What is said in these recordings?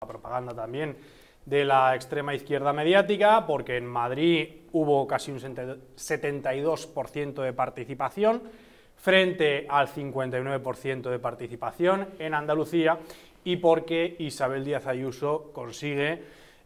la propaganda también de la extrema izquierda mediática, porque en Madrid hubo casi un 72% de participación frente al 59% de participación en Andalucía y porque Isabel Díaz Ayuso consigue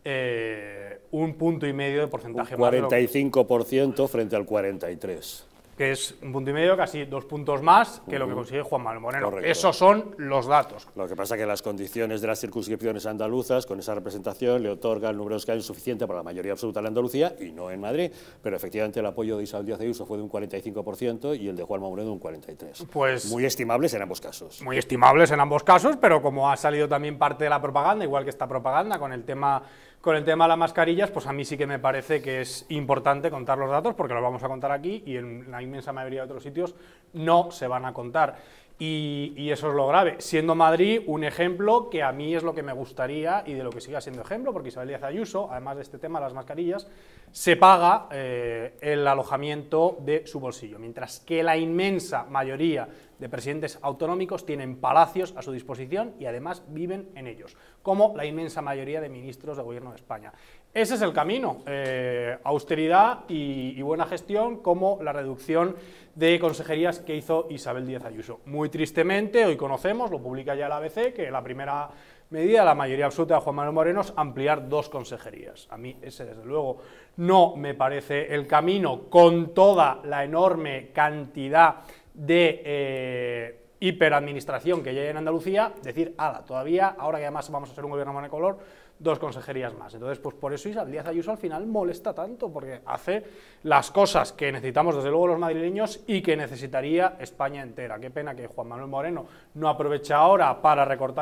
eh, un punto y medio de porcentaje. Un 45% frente al 43% que es un punto y medio, casi dos puntos más que lo que consigue Juan Manuel Moreno. Esos son los datos. Lo que pasa es que las condiciones de las circunscripciones andaluzas, con esa representación, le otorga el número de hay suficiente para la mayoría absoluta en Andalucía y no en Madrid, pero efectivamente el apoyo de Isabel Díaz Ayuso fue de un 45% y el de Juan Manuel Moreno un 43%. Pues, muy estimables en ambos casos. Muy estimables en ambos casos, pero como ha salido también parte de la propaganda, igual que esta propaganda con el tema con el tema de las mascarillas, pues a mí sí que me parece que es importante contar los datos porque los vamos a contar aquí y en la inmensa mayoría de otros sitios no se van a contar. Y, eso es lo grave. Siendo Madrid un ejemplo que a mí es lo que me gustaría y de lo que siga siendo ejemplo, porque Isabel Díaz Ayuso, además de este tema, de las mascarillas, se paga eh, el alojamiento de su bolsillo, mientras que la inmensa mayoría de presidentes autonómicos tienen palacios a su disposición y además viven en ellos, como la inmensa mayoría de ministros de gobierno de España. Ese es el camino, eh, austeridad y, buena gestión, como la reducción de consejerías que hizo Isabel Díaz Ayuso. Muy tristemente, hoy conocemos, lo publica ya la ABC, que la primera medida, la mayoría absoluta de Juan Manuel Moreno, es ampliar dos consejerías. A mí ese, desde luego, no me parece el camino con toda la enorme cantidad de... Eh, hiperadministración que ya hay en Andalucía, decir, ala, todavía, ahora que además vamos a ser un gobierno monocolor, dos consejerías más. Entonces, pues por eso Isabel Díaz Ayuso al final molesta tanto, porque hace las cosas que necesitamos desde luego los madrileños y que necesitaría España entera. Qué pena que Juan Manuel Moreno no aproveche ahora para recortar